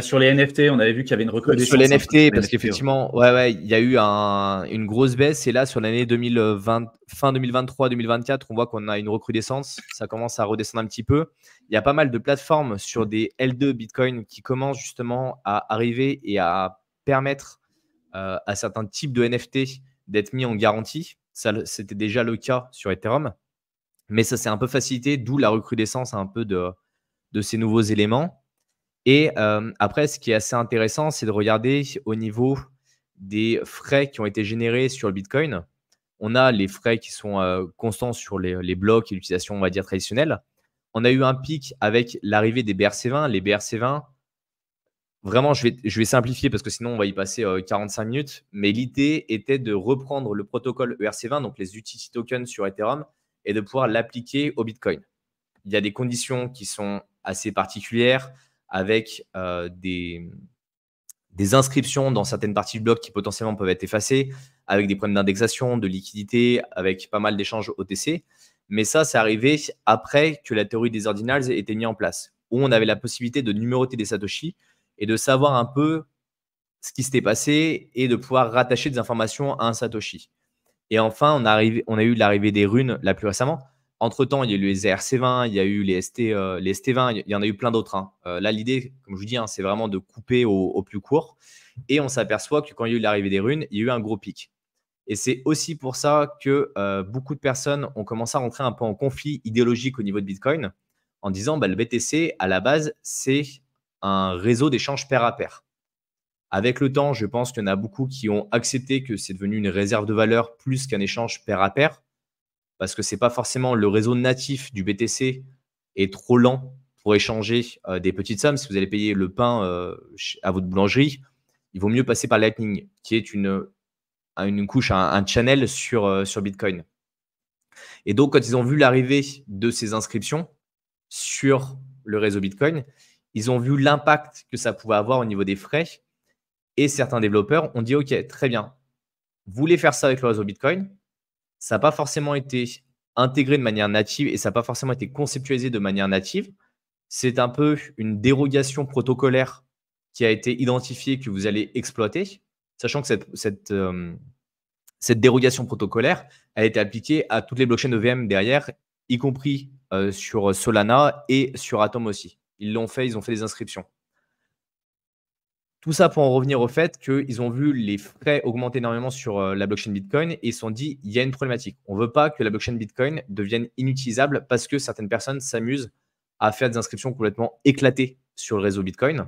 sur les NFT, on avait vu qu'il y avait une recrudescence. Sur les NFT, parce qu'effectivement, ouais, il y a eu une grosse baisse. Et là, sur l'année fin 2023-2024, on voit qu'on a une recrudescence. Ça commence à redescendre un petit peu. Il y a pas mal de plateformes sur des L2 Bitcoin qui commencent justement à arriver et à permettre euh, à certains types de NFT d'être mis en garantie. Ça, c'était déjà le cas sur Ethereum. Mais ça s'est un peu facilité, d'où la recrudescence un peu de, de ces nouveaux éléments. Et euh, après, ce qui est assez intéressant, c'est de regarder au niveau des frais qui ont été générés sur le Bitcoin. On a les frais qui sont euh, constants sur les, blocs et l'utilisation, on va dire, traditionnelle. On a eu un pic avec l'arrivée des BRC20. Les BRC20, vraiment, je vais, simplifier parce que sinon, on va y passer 45 euh, minutes. Mais l'idée était de reprendre le protocole ERC20, donc les utility tokens sur Ethereum, et de pouvoir l'appliquer au Bitcoin. Il y a des conditions qui sont assez particulières avec euh, des, inscriptions dans certaines parties du bloc qui potentiellement peuvent être effacées, avec des problèmes d'indexation, de liquidité, avec pas mal d'échanges OTC. Mais ça, c'est arrivé après que la théorie des ordinals ait été mise en place, où on avait la possibilité de numéroter des Satoshi et de savoir un peu ce qui s'était passé et de pouvoir rattacher des informations à un Satoshi. Et enfin, on, on a eu l'arrivée des runes la plus récemment, entre-temps, il y a eu les arc e 20 il y a eu les, ST, euh, les 20 il y en a eu plein d'autres. Hein. Euh, là, l'idée, comme je vous dis, hein, c'est vraiment de couper au, plus court. Et on s'aperçoit que quand il y a eu l'arrivée des runes, il y a eu un gros pic. Et c'est aussi pour ça que euh, beaucoup de personnes ont commencé à rentrer un peu en conflit idéologique au niveau de Bitcoin en disant que bah, le BTC, à la base, c'est un réseau d'échanges pair à pair. Avec le temps, je pense qu'il y en a beaucoup qui ont accepté que c'est devenu une réserve de valeur plus qu'un échange pair à pair parce que ce n'est pas forcément le réseau natif du BTC est trop lent pour échanger euh, des petites sommes. Si vous allez payer le pain euh, à votre boulangerie, il vaut mieux passer par Lightning, qui est une, une couche, un, channel sur, euh, sur Bitcoin. Et donc, quand ils ont vu l'arrivée de ces inscriptions sur le réseau Bitcoin, ils ont vu l'impact que ça pouvait avoir au niveau des frais. Et certains développeurs ont dit, OK, très bien, vous voulez faire ça avec le réseau Bitcoin, ça n'a pas forcément été intégré de manière native et ça n'a pas forcément été conceptualisé de manière native. C'est un peu une dérogation protocolaire qui a été identifiée que vous allez exploiter, sachant que cette, cette, euh, dérogation protocolaire a été appliquée à toutes les blockchains de VM derrière, y compris euh, sur Solana et sur Atom aussi. Ils l'ont fait, ils ont fait des inscriptions. Tout ça pour en revenir au fait qu'ils ont vu les frais augmenter énormément sur euh, la blockchain Bitcoin et se sont dit il y a une problématique. On ne veut pas que la blockchain Bitcoin devienne inutilisable parce que certaines personnes s'amusent à faire des inscriptions complètement éclatées sur le réseau Bitcoin.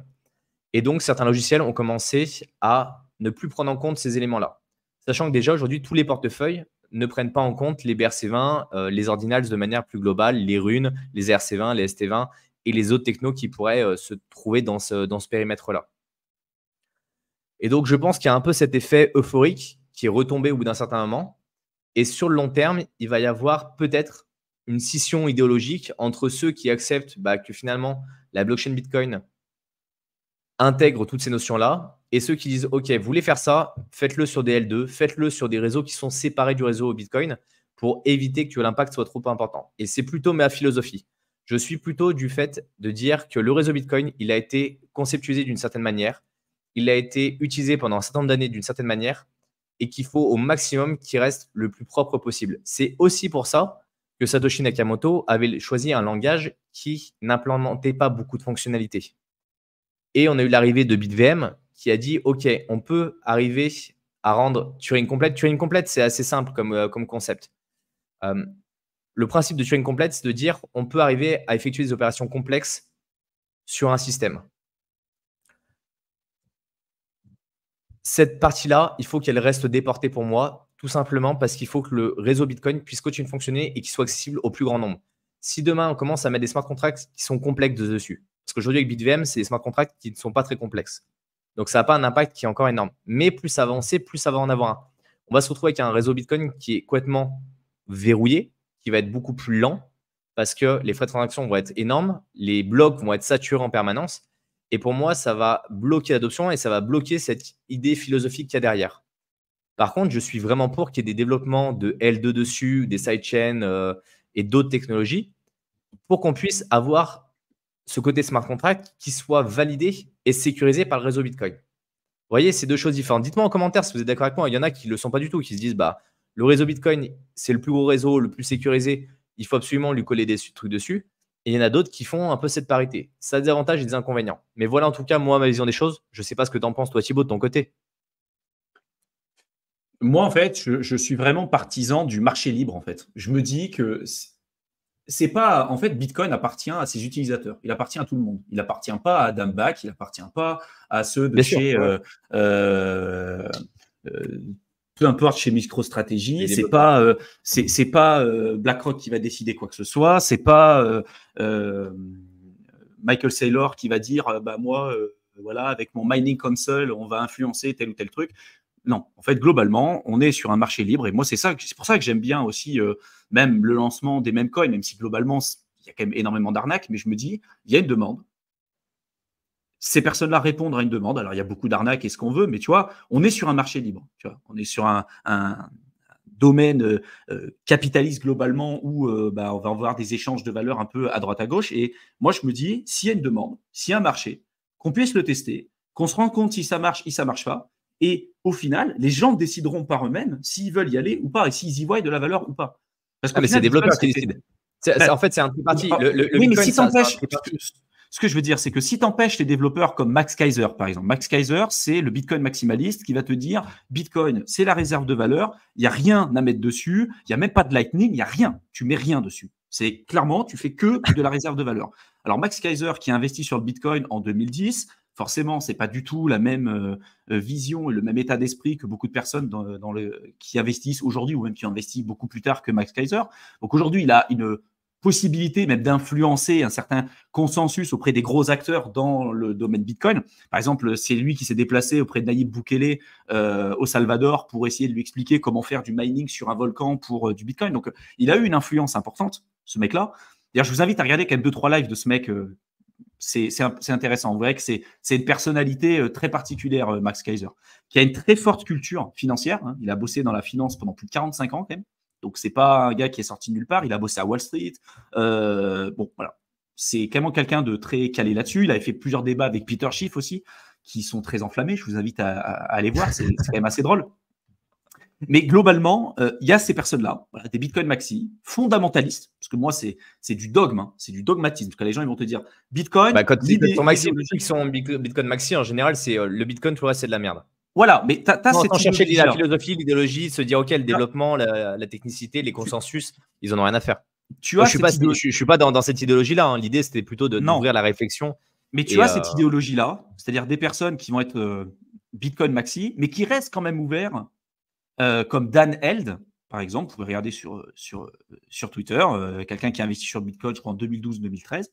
Et donc, certains logiciels ont commencé à ne plus prendre en compte ces éléments-là. Sachant que déjà aujourd'hui, tous les portefeuilles ne prennent pas en compte les BRC20, euh, les ordinals de manière plus globale, les runes, les RC20, les ST20 et les autres technos qui pourraient euh, se trouver dans ce périmètre-là. Et donc, je pense qu'il y a un peu cet effet euphorique qui est retombé au bout d'un certain moment. Et sur le long terme, il va y avoir peut-être une scission idéologique entre ceux qui acceptent bah, que finalement la blockchain Bitcoin intègre toutes ces notions-là et ceux qui disent OK, vous voulez faire ça, faites-le sur des L2, faites-le sur des réseaux qui sont séparés du réseau Bitcoin pour éviter que l'impact soit trop important. Et c'est plutôt ma philosophie. Je suis plutôt du fait de dire que le réseau Bitcoin, il a été conceptualisé d'une certaine manière il a été utilisé pendant un certain nombre d'années d'une certaine manière et qu'il faut au maximum qu'il reste le plus propre possible. C'est aussi pour ça que Satoshi Nakamoto avait choisi un langage qui n'implémentait pas beaucoup de fonctionnalités. Et on a eu l'arrivée de BitVM qui a dit, OK, on peut arriver à rendre Turing complète. Turing complète, c'est assez simple comme, euh, concept. Euh, le principe de Turing complète, c'est de dire, on peut arriver à effectuer des opérations complexes sur un système. cette partie-là, il faut qu'elle reste déportée pour moi, tout simplement parce qu'il faut que le réseau Bitcoin puisse continuer de fonctionner et qu'il soit accessible au plus grand nombre. Si demain, on commence à mettre des smart contracts qui sont complexes dessus, parce qu'aujourd'hui, avec BitVM, c'est des smart contracts qui ne sont pas très complexes. Donc, ça n'a pas un impact qui est encore énorme. Mais plus ça plus ça va en avoir un. On va se retrouver avec un réseau Bitcoin qui est complètement verrouillé, qui va être beaucoup plus lent, parce que les frais de transaction vont être énormes, les blocs vont être saturés en permanence. Et pour moi, ça va bloquer l'adoption et ça va bloquer cette idée philosophique qu'il y a derrière. Par contre, je suis vraiment pour qu'il y ait des développements de L2 dessus, des sidechains euh, et d'autres technologies pour qu'on puisse avoir ce côté smart contract qui soit validé et sécurisé par le réseau Bitcoin. Vous voyez, c'est deux choses différentes. Dites-moi en commentaire si vous êtes d'accord avec moi. Il y en a qui ne le sont pas du tout, qui se disent bah, le réseau Bitcoin, c'est le plus gros réseau, le plus sécurisé. Il faut absolument lui coller des trucs dessus. Et il y en a d'autres qui font un peu cette parité. Ça a des avantages et des inconvénients. Mais voilà en tout cas, moi, ma vision des choses. Je ne sais pas ce que tu en penses, toi, Thibaut, de ton côté. Moi, en fait, je, suis vraiment partisan du marché libre, en fait. Je me dis que c'est pas. En fait, Bitcoin appartient à ses utilisateurs. Il appartient à tout le monde. Il n'appartient pas à Dambach, il n'appartient pas à ceux de chez. Euh, euh, euh, peu importe chez MicroStrategy, euh, c'est pas c'est euh, pas BlackRock qui va décider quoi que ce soit, c'est pas euh, Michael Saylor qui va dire bah moi voilà avec mon mining console on va influencer tel ou tel truc. Non, en fait globalement on est sur un marché libre et moi c'est ça c'est pour ça que j'aime bien aussi même le lancement des mêmes coins même si globalement il y a quand même énormément d'arnaques mais je me dis il y a une demande ces personnes-là répondent à une demande. Alors, il y a beaucoup d'arnaques et ce qu'on veut, mais tu vois, on est sur un marché libre. on est sur un, domaine euh, euh, capitaliste globalement où euh, bah, on va avoir des échanges de valeurs un peu à droite à gauche. Et moi, je me dis, s'il y a une demande, s'il y a un marché, qu'on puisse le tester, qu'on se rende compte si ça marche, si ça marche pas. Et au final, les gens décideront par eux-mêmes s'ils veulent y aller ou pas et s'ils y voient de la valeur ou pas. Parce que ah, c'est développeurs qui décident. Bah, en fait, c'est un petit parti. Bah, le, oui, mais si empêche. Ce que je veux dire, c'est que si tu empêches les développeurs comme Max Kaiser, par exemple, Max Kaiser, c'est le Bitcoin maximaliste qui va te dire Bitcoin, c'est la réserve de valeur, il n'y a rien à mettre dessus, il n'y a même pas de Lightning, il n'y a rien, tu mets rien dessus. C'est clairement, tu fais que de la réserve de valeur. Alors Max Kaiser qui a investi sur le Bitcoin en 2010, forcément, ce n'est pas du tout la même euh, vision et le même état d'esprit que beaucoup de personnes qui investissent aujourd'hui ou même qui investissent beaucoup plus tard que Max Kaiser. Donc aujourd'hui, il a une possibilité même d'influencer un certain consensus auprès des gros acteurs dans le domaine Bitcoin. Par exemple, c'est lui qui s'est déplacé auprès de Nayib Bukele euh, au Salvador pour essayer de lui expliquer comment faire du mining sur un volcan pour euh, du Bitcoin. Donc, il a eu une influence importante, ce mec-là. D'ailleurs, je vous invite à regarder quand même deux, trois lives de ce mec. Euh, c'est intéressant. Vous voyez que c'est une personnalité très particulière, Max Kaiser, qui a une très forte culture financière. Hein. Il a bossé dans la finance pendant plus de 45 ans, quand même. Donc c'est pas un gars qui est sorti de nulle part. Il a bossé à Wall Street. Euh, bon, voilà. C'est quand même quelqu'un de très calé là-dessus. Il avait fait plusieurs débats avec Peter Schiff aussi, qui sont très enflammés. Je vous invite à, aller voir. C'est quand même assez drôle. Mais globalement, euh, il y a ces personnes-là, des Bitcoin maxi, fondamentalistes, parce que moi, c'est du dogme, hein, c'est du dogmatisme. Parce que les gens, ils vont te dire Bitcoin. Bah, quand, maxi, sont Bitcoin maxi, en général, c'est euh, le Bitcoin, tout le reste, c'est de la merde. Voilà, mais tu as, la philosophie, l'idéologie, se dire, OK, le développement, la, technicité, les consensus, ils n'en ont rien à faire. Tu as je ne suis, suis, pas dans, cette idéologie-là. Hein. L'idée, c'était plutôt de d'ouvrir la réflexion. Mais tu as euh, cette idéologie-là, c'est-à-dire des personnes qui vont être euh, Bitcoin maxi, mais qui restent quand même ouverts, euh, comme Dan Held, par exemple. Vous pouvez regarder sur, sur, sur Twitter, quelqu'un qui a investi sur Bitcoin, je crois, en 2012-2013,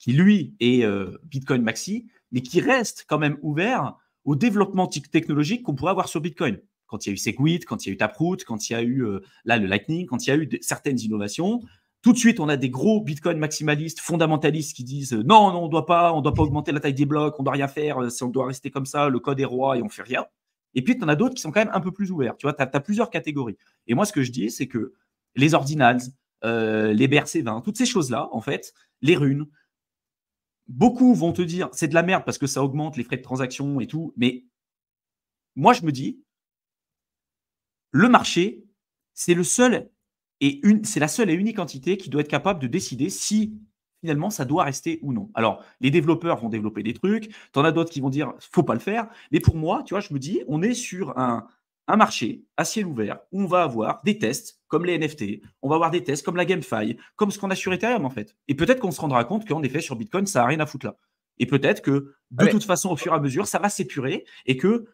qui lui est Bitcoin maxi, mais qui reste quand même ouvert au développement technologique qu'on pourrait avoir sur Bitcoin. Quand il y a eu Segwit, quand il y a eu Taproot, quand il y a eu euh, là le Lightning, quand il y a eu certaines innovations, tout de suite on a des gros Bitcoin maximalistes, fondamentalistes qui disent euh, non, non, on ne doit pas, on doit pas augmenter la taille des blocs, on ne doit rien faire, si euh, on doit rester comme ça, le code est roi et on fait rien. Et puis tu en as d'autres qui sont quand même un peu plus ouverts. Tu vois, tu as, plusieurs catégories. Et moi ce que je dis, c'est que les ordinals, les BRC20, toutes ces choses là, en fait, les runes beaucoup vont te dire c'est de la merde parce que ça augmente les frais de transaction et tout. Mais moi, je me dis, le marché, c'est le seul et une, c'est la seule et unique entité qui doit être capable de décider si finalement ça doit rester ou non. Alors, les développeurs vont développer des trucs, t'en as d'autres qui vont dire faut pas le faire. Mais pour moi, tu vois, je me dis, on est sur un, un marché à ciel ouvert où on va avoir des tests comme les NFT, on va avoir des tests comme la GameFi, comme ce qu'on a sur Ethereum en fait. Et peut-être qu'on se rendra compte qu'en effet sur Bitcoin, ça n'a rien à foutre là. Et peut-être que de toute façon, au fur et à mesure, ça va s'épurer et que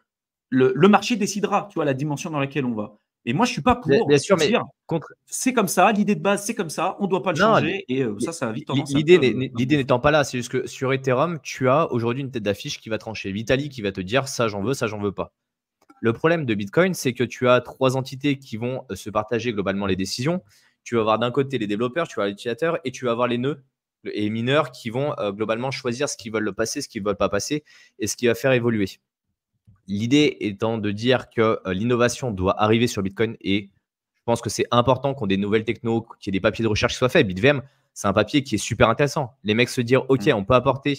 le, marché décidera, tu vois, la dimension dans laquelle on va. Et moi, je suis pas pour. dire contre... c'est comme ça. L'idée de base, c'est comme ça. On ne doit pas le changer. Et euh, ça, ça va vite tendance. L'idée n'étant pas là, c'est juste que sur Ethereum, tu as aujourd'hui une tête d'affiche qui va trancher. Vitaly qui va te dire ça, j'en veux, ça, j'en veux pas. Le problème de Bitcoin, c'est que tu as trois entités qui vont euh, se partager globalement les décisions. Tu vas avoir d'un côté les développeurs, tu vas avoir l'utilisateur et tu vas avoir les nœuds et mineurs qui vont euh, globalement choisir ce qu'ils veulent passer, ce qu'ils ne veulent pas passer et ce qui va faire évoluer. L'idée étant de dire que euh, l'innovation doit arriver sur Bitcoin et je pense que c'est important qu'on ait des nouvelles techno, qu'il y ait des papiers de recherche qui soient faits. BitVM, c'est un papier qui est super intéressant. Les mecs se disent « OK, mm. on peut apporter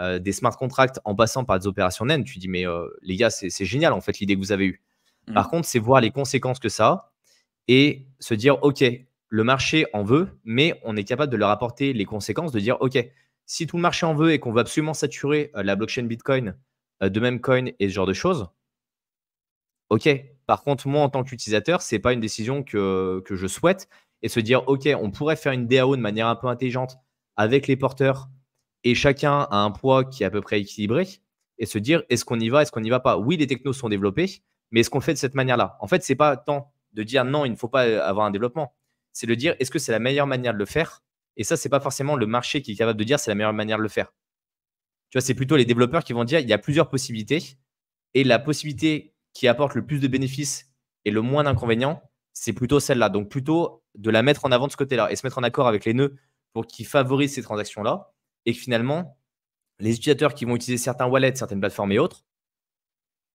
euh, des smart contracts en passant par des opérations naines, tu dis, mais euh, les gars, c'est génial en fait l'idée que vous avez eue. Mm. Par contre, c'est voir les conséquences que ça a et se dire, OK, le marché en veut, mais on est capable de leur apporter les conséquences, de dire, OK, si tout le marché en veut et qu'on veut absolument saturer euh, la blockchain Bitcoin de même coin et ce genre de choses, OK. Par contre, moi, en tant qu'utilisateur, ce n'est pas une décision que, que je souhaite. Et se dire, OK, on pourrait faire une DAO de manière un peu intelligente avec les porteurs, et chacun a un poids qui est à peu près équilibré et se dire est-ce qu'on y va, est-ce qu'on n'y va pas. Oui, les technos sont développés, mais est-ce qu'on fait de cette manière-là En fait, ce n'est pas tant de dire non, il ne faut pas euh, avoir un développement. C'est de dire est-ce que c'est la meilleure manière de le faire Et ça, ce n'est pas forcément le marché qui est capable de dire c'est la meilleure manière de le faire. Tu vois, c'est plutôt les développeurs qui vont dire il y a plusieurs possibilités et la possibilité qui apporte le plus de bénéfices et le moins d'inconvénients, c'est plutôt celle-là. Donc plutôt de la mettre en avant de ce côté-là et se mettre en accord avec les nœuds pour qu'ils favorisent ces transactions-là et que finalement, les utilisateurs qui vont utiliser certains wallets, certaines plateformes et autres,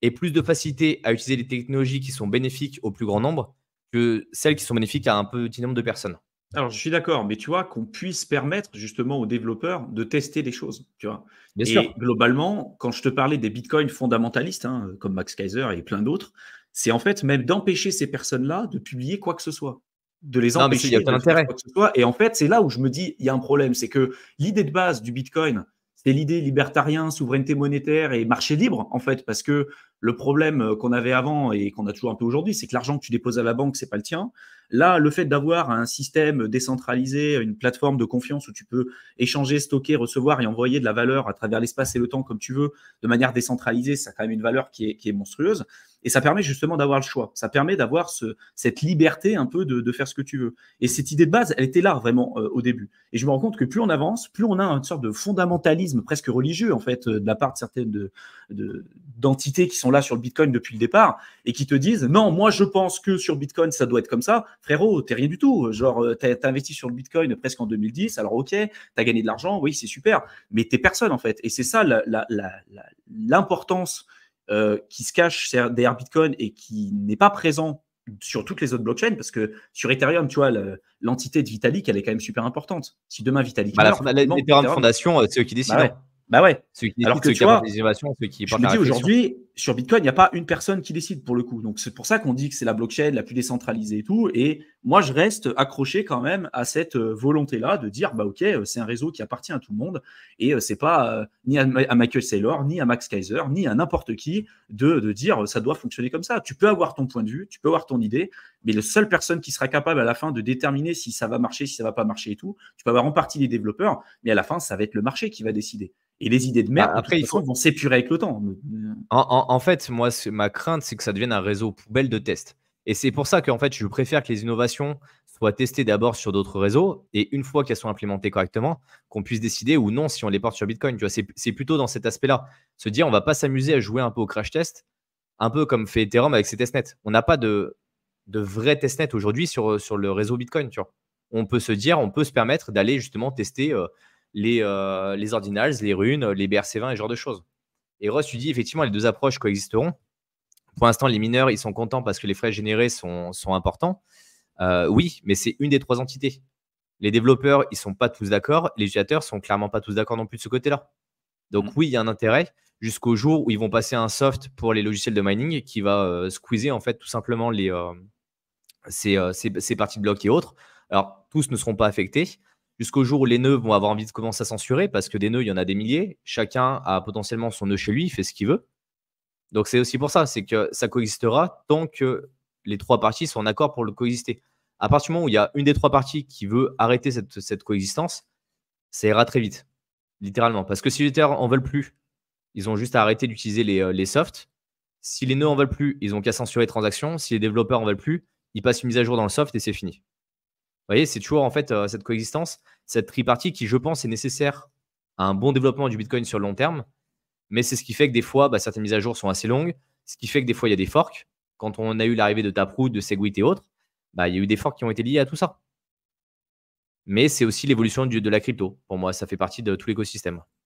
aient plus de facilité à utiliser les technologies qui sont bénéfiques au plus grand nombre que celles qui sont bénéfiques à un petit nombre de personnes. Alors, je suis d'accord, mais tu vois, qu'on puisse permettre justement aux développeurs de tester des choses, tu vois. Bien sûr. globalement, quand je te parlais des bitcoins fondamentalistes, hein, comme Max Kaiser et plein d'autres, c'est en fait même d'empêcher ces personnes-là de publier quoi que ce soit de les empêcher quoi que ce Et en fait, c'est là où je me dis, il y a un problème, c'est que l'idée de base du Bitcoin, c'est l'idée libertarien, souveraineté monétaire et marché libre, en fait, parce que le problème euh, qu'on avait avant et qu'on a toujours un peu aujourd'hui, c'est que l'argent que tu déposes à la banque, c'est pas le tien. Là, le fait d'avoir un système décentralisé, une plateforme de confiance où tu peux échanger, stocker, recevoir et envoyer de la valeur à travers l'espace et le temps comme tu veux, de manière décentralisée, ça a quand même une valeur qui est, qui est monstrueuse. Et ça permet justement d'avoir le choix. Ça permet d'avoir ce, cette liberté un peu de, faire ce que tu veux. Et cette idée de base, elle était là vraiment euh, au début. Et je me rends compte que plus on avance, plus on a une sorte de fondamentalisme presque religieux en fait euh, de la part de certaines de, d'entités qui sont là sur le Bitcoin depuis le départ et qui te disent non, moi je pense que sur Bitcoin ça doit être comme ça. Frérot, t'es rien du tout. Genre, euh, t'as, investi sur le Bitcoin presque en 2010. Alors ok, t'as gagné de l'argent, oui c'est super, mais t'es personne en fait. Et c'est ça l'importance euh, qui se cache derrière Bitcoin et qui n'est pas présent sur toutes les autres blockchains, parce que sur Ethereum, tu vois, l'entité de Vitalik, elle est quand même super importante. Si demain Vitalik. Bah, la, Ethereum Fondation euh, c'est eux qui bah décident. Hein. Bah ouais. Alors que tu vois, des innovations, qui je me dis aujourd'hui, sur Bitcoin, il n'y a pas une personne qui décide pour le coup. Donc c'est pour ça qu'on dit que c'est la blockchain la plus décentralisée et tout. Et moi, je reste accroché quand même à cette euh, volonté-là de dire, bah ok, euh, c'est un réseau qui appartient à tout le monde et euh, c'est pas ni à, Michael Saylor, ni à Max Kaiser, ni à n'importe qui de, de dire ça doit fonctionner comme ça. Tu peux avoir ton point de vue, tu peux avoir ton idée, mais la seule personne qui sera capable à la fin de déterminer si ça va marcher, si ça va pas marcher et tout, tu peux avoir en partie les développeurs, mais à la fin, ça va être le marché qui va décider. Et les idées de bah, merde, après, ils faut... vont s'épurer avec le temps. En, fait, moi, ma crainte, c'est que ça devienne un réseau poubelle de tests. Et c'est pour ça qu'en fait, je préfère que les innovations soient testées d'abord sur d'autres réseaux et une fois qu'elles sont implémentées correctement, qu'on puisse décider ou non si on les porte sur Bitcoin. Tu vois, c'est plutôt dans cet aspect-là. Se dire, on va pas s'amuser à jouer un peu au crash test, un peu comme fait Ethereum avec ses testnets. On n'a pas de, de vrai testnet aujourd'hui sur, sur le réseau Bitcoin. Tu vois. On peut se dire, on peut se permettre d'aller justement tester euh, les, euh, les Ordinals, les Runes, les BRC20 et ce genre de choses. Et Ross, tu dis effectivement, les deux approches coexisteront. Pour l'instant, les mineurs, ils sont contents parce que les frais générés sont, importants. Euh, oui, mais c'est une des trois entités. Les développeurs, ils sont pas tous d'accord. Les utilisateurs sont clairement pas tous d'accord non plus de ce côté-là. Donc mm. oui, il y a un intérêt jusqu'au jour où ils vont passer un soft pour les logiciels de mining qui va euh, squeezer en fait tout simplement les, ces, ces parties de blocs et autres. Alors tous ne seront pas affectés, jusqu'au jour où les nœuds vont avoir envie de commencer à censurer, parce que des nœuds, il y en a des milliers, chacun a potentiellement son nœud chez lui, il fait ce qu'il veut. Donc c'est aussi pour ça, c'est que ça coexistera tant que les trois parties sont en accord pour le coexister. À partir du moment où il y a une des trois parties qui veut arrêter cette, coexistence, ça ira très vite, littéralement. Parce que si les terres en veulent plus, ils ont juste à arrêter d'utiliser euh, les, softs. Si les nœuds en veulent plus, ils ont qu'à censurer les transactions. Si les développeurs en veulent plus, ils passent une mise à jour dans le soft et c'est fini. Vous voyez, c'est toujours en fait euh, cette coexistence, cette tripartie qui, je pense, est nécessaire à un bon développement du Bitcoin sur le long terme. Mais c'est ce qui fait que des fois, bah, certaines mises à jour sont assez longues, ce qui fait que des fois, il y a des forks. Quand on a eu l'arrivée de Taproot, de Segwit et autres, bah, il y a eu des forks qui ont été liés à tout ça. Mais c'est aussi l'évolution de la crypto. Pour moi, ça fait partie de tout l'écosystème.